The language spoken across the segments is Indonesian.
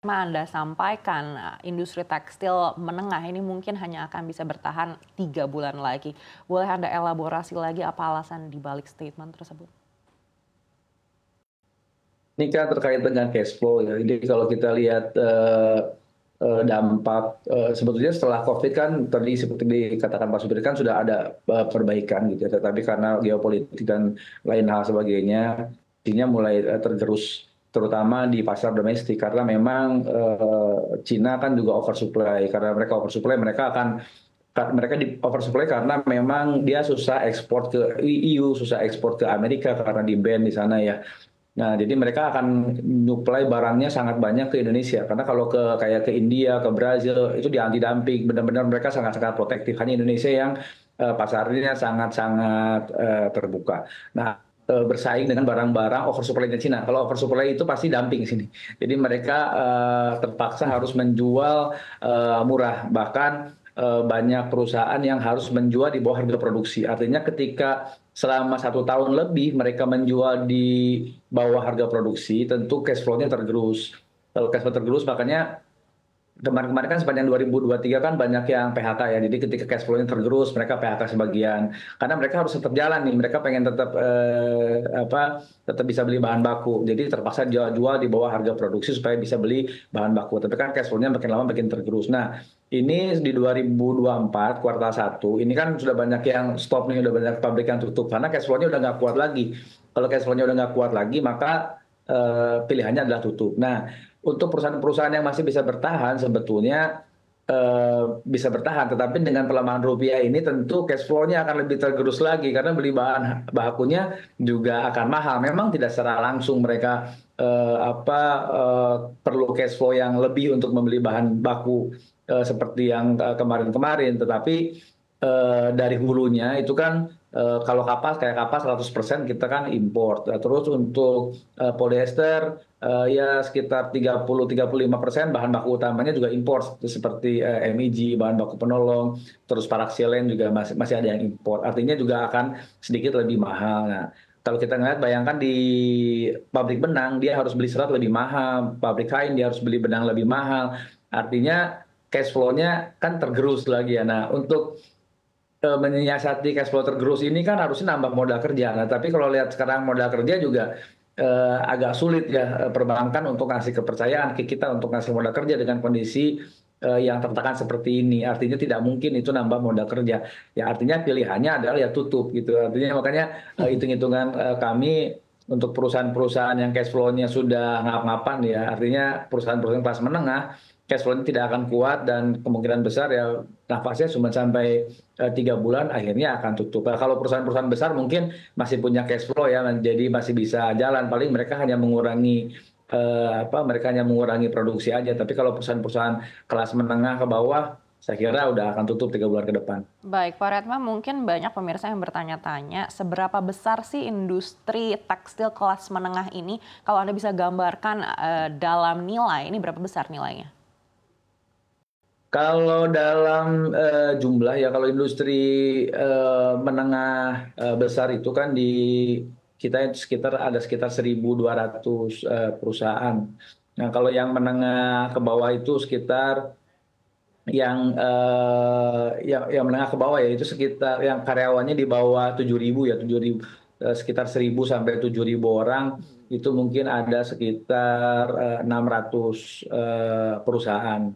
Ma, Anda sampaikan eh, industri tekstil menengah ini mungkin hanya akan bisa bertahan tiga bulan lagi. Boleh Anda elaborasi lagi apa alasan dibalik statement tersebut? Nika terkait dengan cash flow ya. Jadi kalau kita lihat uh, dampak uh, sebetulnya setelah COVID kan tadi seperti dikatakan Pak Supir kan sudah ada uh, perbaikan gitu ya. Tetapi karena geopolitik dan lain hal sebagainya, artinya mulai tergerus terutama di pasar domestik karena memang eh, Cina kan juga oversupply karena mereka oversupply mereka akan mereka di oversupply karena memang dia susah ekspor ke EU, susah ekspor ke Amerika karena di ban di sana ya. Nah, jadi mereka akan nyuplai barangnya sangat banyak ke Indonesia karena kalau ke kayak ke India, ke Brazil itu di anti dumping, benar-benar mereka sangat-sangat protektif. Hanya Indonesia yang uh, pasarnya sangat-sangat uh, terbuka. Nah, Eh, bersaing dengan barang-barang oversupply dari Cina. Kalau oversupply itu pasti dumping sini. Jadi mereka uh, terpaksa harus menjual uh, murah. Bahkan uh, banyak perusahaan yang harus menjual di bawah harga produksi. Artinya ketika selama satu tahun lebih mereka menjual di bawah harga produksi, tentu cash flow-nya tergerus. Kalau cash flow tergerus, makanya kemarin-kemarin kan sepanjang 2023 kan banyak yang PHK ya. Jadi ketika cash flow-nya tergerus, mereka PHK sebagian. Karena mereka harus tetap jalan nih, mereka pengen tetap eh, apa tetap bisa beli bahan baku. Jadi terpaksa jual, jual di bawah harga produksi supaya bisa beli bahan baku. Tapi kan cash flow-nya makin lama makin tergerus. Nah, ini di 2024 kuartal 1 ini kan sudah banyak yang stop nih, sudah banyak pabrik yang tutup karena cash flow-nya udah nggak kuat lagi. Kalau cash flow-nya udah nggak kuat lagi, maka eh, pilihannya adalah tutup. Nah, untuk perusahaan perusahaan yang masih bisa bertahan sebetulnya eh, bisa bertahan, tetapi dengan pelemahan rupiah ini tentu cash flow-nya akan lebih tergerus lagi karena beli bahan bakunya juga akan mahal. Memang tidak secara langsung mereka uh, apa uh, perlu cash flow yang lebih untuk membeli bahan baku uh, seperti yang kemarin-kemarin, tetapi uh, dari hulunya itu kan Eh, kalau kapas kayak kapas 100% kita kan import. Nah, terus untuk uh, polyester uh, ya sekitar 30-35% bahan baku utamanya juga import seperti uh, MEG, bahan baku penolong, terus paraxylene juga masih masih ada yang import. Artinya juga akan sedikit lebih mahal. Nah, kalau kita ngeliat bayangkan di pabrik benang dia harus beli serat lebih mahal, pabrik kain dia harus beli benang lebih mahal. Artinya cash flow-nya kan tergerus lagi ya. Nah, untuk Eh, menyiasati cash flow tergerus ini kan harusnya nambah modal kerja. Nah, tapi kalau lihat sekarang modal kerja juga eh, agak sulit ya eh, perbankan untuk ngasih kepercayaan ke kita untuk ngasih modal kerja dengan kondisi eh, yang tertekan seperti ini. Artinya tidak mungkin itu nambah modal kerja. Ya artinya pilihannya adalah ya tutup gitu. Artinya makanya eh, hmm. hitung-hitungan eh, kami untuk perusahaan-perusahaan yang cash flow-nya sudah ngap-ngapan ya, artinya perusahaan-perusahaan kelas menengah cash flow tidak akan kuat dan kemungkinan besar ya nafasnya cuma sampai eh, tiga bulan akhirnya akan tutup. Nah, kalau perusahaan-perusahaan besar mungkin masih punya cash flow ya, jadi masih bisa jalan. Paling mereka hanya mengurangi eh, apa mereka hanya mengurangi produksi aja. Tapi kalau perusahaan-perusahaan kelas menengah ke bawah saya kira udah akan tutup tiga bulan ke depan. Baik, Pak Retma, mungkin banyak pemirsa yang bertanya-tanya, seberapa besar sih industri tekstil kelas menengah ini? Kalau Anda bisa gambarkan eh, dalam nilai, ini berapa besar nilainya? Kalau dalam uh, jumlah ya kalau industri uh, menengah uh, besar itu kan di kita sekitar ada sekitar 1.200 uh, perusahaan. Nah kalau yang menengah ke bawah itu sekitar yang uh, yang, yang menengah ke bawah ya itu sekitar yang karyawannya di bawah 7.000 ya 7.000 uh, sekitar 1.000 sampai 7.000 orang itu mungkin ada sekitar uh, 600 uh, perusahaan.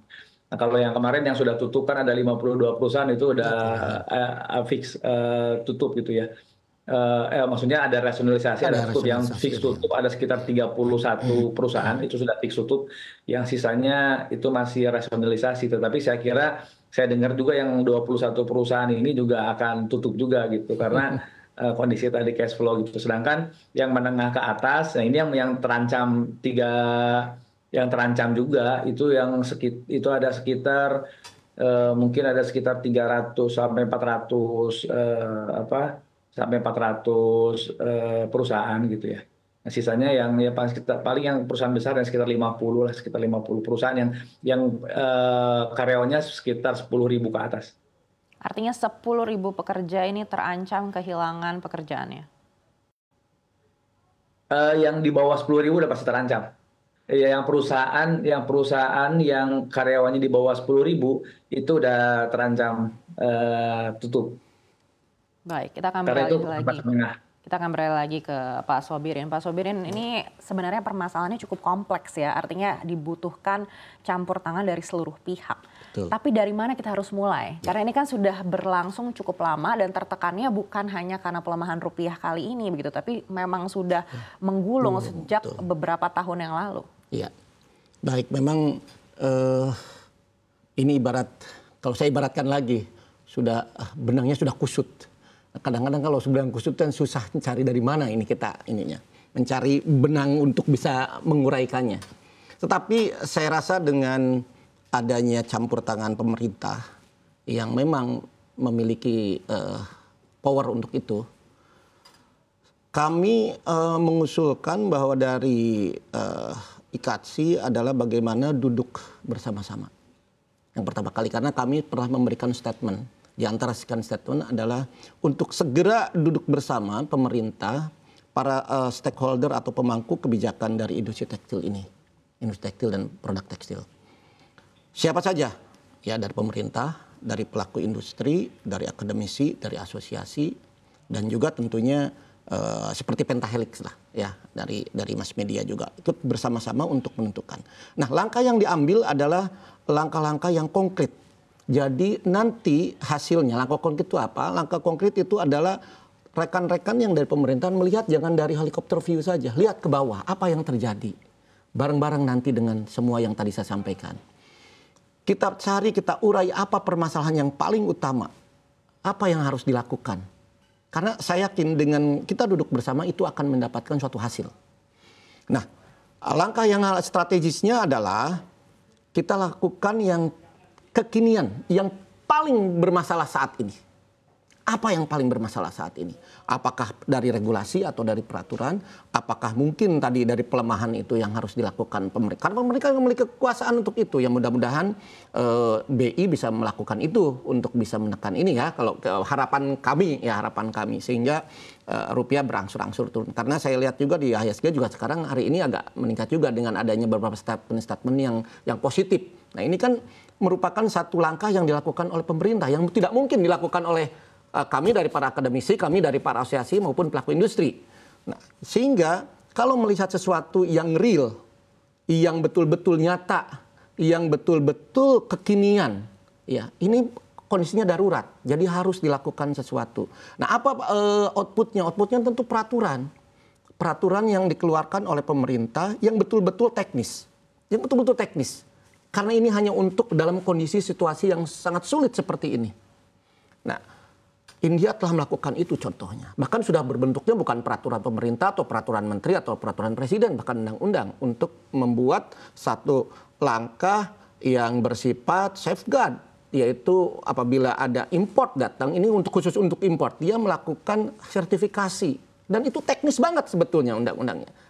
Nah, kalau yang kemarin yang sudah tutup kan ada 52 perusahaan itu udah uh, fix uh, tutup gitu ya. Uh, eh, maksudnya ada rasionalisasi, ada, ada tutup yang fix iya. tutup ada sekitar 31 hmm. perusahaan hmm. itu sudah fix tutup, yang sisanya itu masih rasionalisasi. Tetapi saya kira saya dengar juga yang 21 perusahaan ini juga akan tutup juga gitu karena kondisi tadi cash flow gitu. Sedangkan yang menengah ke atas, nah ini yang yang terancam tiga yang terancam juga itu yang sekit, itu ada sekitar eh, mungkin ada sekitar 300 sampai 400 eh, apa sampai 400 eh, perusahaan gitu ya. Nah, sisanya yang ya paling, sekitar, paling yang perusahaan besar yang sekitar 50 lah sekitar 50 perusahaan yang yang eh, karyawannya sekitar 10.000 ke atas. Artinya 10.000 pekerja ini terancam kehilangan pekerjaannya. Uh, yang di bawah 10.000 udah pasti terancam Iya, yang perusahaan yang perusahaan yang karyawannya di bawah sepuluh ribu itu udah terancam uh, tutup. Baik, kita akan beralih lagi. Menengah. Kita akan beralih lagi ke Pak Sobirin. Pak Sobirin, ini sebenarnya permasalahannya cukup kompleks ya. Artinya dibutuhkan campur tangan dari seluruh pihak. Betul. Tapi dari mana kita harus mulai? Ya. Karena ini kan sudah berlangsung cukup lama dan tertekannya bukan hanya karena pelemahan rupiah kali ini begitu, tapi memang sudah ya. menggulung Betul. sejak Betul. beberapa tahun yang lalu. Iya. Baik, memang uh, ini ibarat kalau saya ibaratkan lagi sudah ah, benangnya sudah kusut. Kadang-kadang kalau benang kusut kan susah mencari dari mana ini kita ininya, mencari benang untuk bisa menguraikannya. Tetapi saya rasa dengan adanya campur tangan pemerintah yang memang memiliki uh, power untuk itu, kami uh, mengusulkan bahwa dari uh, IKATSI adalah bagaimana duduk bersama-sama. Yang pertama kali karena kami pernah memberikan statement. Di antara sekian statement adalah untuk segera duduk bersama pemerintah, para uh, stakeholder atau pemangku kebijakan dari industri tekstil ini, industri tekstil dan produk tekstil siapa saja ya dari pemerintah, dari pelaku industri, dari akademisi, dari asosiasi dan juga tentunya uh, seperti pentahelix lah ya dari dari mass media juga ikut bersama-sama untuk menentukan. Nah, langkah yang diambil adalah langkah-langkah yang konkret. Jadi nanti hasilnya langkah konkret itu apa? Langkah konkret itu adalah rekan-rekan yang dari pemerintahan melihat jangan dari helikopter view saja, lihat ke bawah apa yang terjadi. Bareng-bareng nanti dengan semua yang tadi saya sampaikan. Kita cari, kita urai apa permasalahan yang paling utama. Apa yang harus dilakukan. Karena saya yakin dengan kita duduk bersama itu akan mendapatkan suatu hasil. Nah, langkah yang strategisnya adalah kita lakukan yang kekinian, yang paling bermasalah saat ini apa yang paling bermasalah saat ini? Apakah dari regulasi atau dari peraturan? Apakah mungkin tadi dari pelemahan itu yang harus dilakukan pemerintah? Karena pemerintah memiliki kekuasaan untuk itu. yang mudah-mudahan eh, BI bisa melakukan itu untuk bisa menekan ini ya. Kalau eh, harapan kami ya harapan kami sehingga eh, rupiah berangsur-angsur turun. Karena saya lihat juga di IHSG juga sekarang hari ini agak meningkat juga dengan adanya beberapa statement-statement yang yang positif. Nah ini kan merupakan satu langkah yang dilakukan oleh pemerintah yang tidak mungkin dilakukan oleh Eh, kami dari para akademisi, kami dari para asosiasi maupun pelaku industri. Nah, sehingga kalau melihat sesuatu yang real, yang betul-betul nyata, yang betul-betul kekinian, ya ini kondisinya darurat, jadi harus dilakukan sesuatu. Nah, apa uh, outputnya? Outputnya tentu peraturan, peraturan yang dikeluarkan oleh pemerintah yang betul-betul teknis, yang betul-betul teknis. Karena ini hanya untuk dalam kondisi situasi yang sangat sulit seperti ini. Nah, India telah melakukan itu contohnya. Bahkan sudah berbentuknya bukan peraturan pemerintah atau peraturan menteri atau peraturan presiden bahkan undang-undang untuk membuat satu langkah yang bersifat safeguard yaitu apabila ada import datang ini untuk khusus untuk import dia melakukan sertifikasi dan itu teknis banget sebetulnya undang-undangnya.